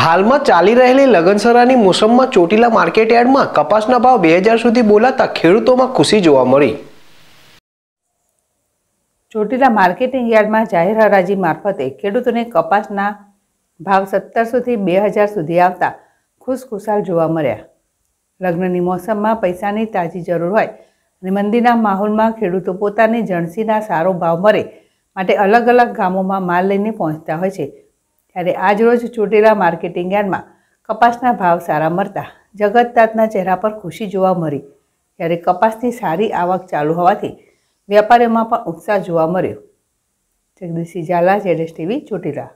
હાલમાં ચાલી રહેલી લગનસરાની મોસમમાં ચોટીલા માર્કેટ યાર્ડમાં કપાસના ભાવ બે હજાર સુધી બોલાતા ખેડૂતોમાં ખુશી જોવા મળી ચોટીલા માર્કેટિંગ યાર્ડમાં જાહેર હરાજી મારફતે ખેડૂતોને કપાસના ભાવ સત્તરસોથી બે હજાર સુધી આવતા ખુશખુશાલ જોવા મળ્યા લગ્નની મોસમમાં પૈસાની તાજી જરૂર હોય અને મંદિરના માહોલમાં ખેડૂતો પોતાની જણસીના સારો ભાવ મળે માટે અલગ અલગ ગામોમાં માલ લઈને પહોંચતા હોય છે ત્યારે આજરોજ ચોટીલા માર્કેટિંગ યાર્ડમાં કપાસના ભાવ સારા મળતા જગતતાતના ચહેરા પર ખુશી જોવા મળી ત્યારે કપાસની સારી આવક ચાલુ હોવાથી વેપારીઓમાં પણ ઉત્સાહ જોવા મળ્યો જગદીશ ઝાલા જેડેશ ટીવી ચોટીલા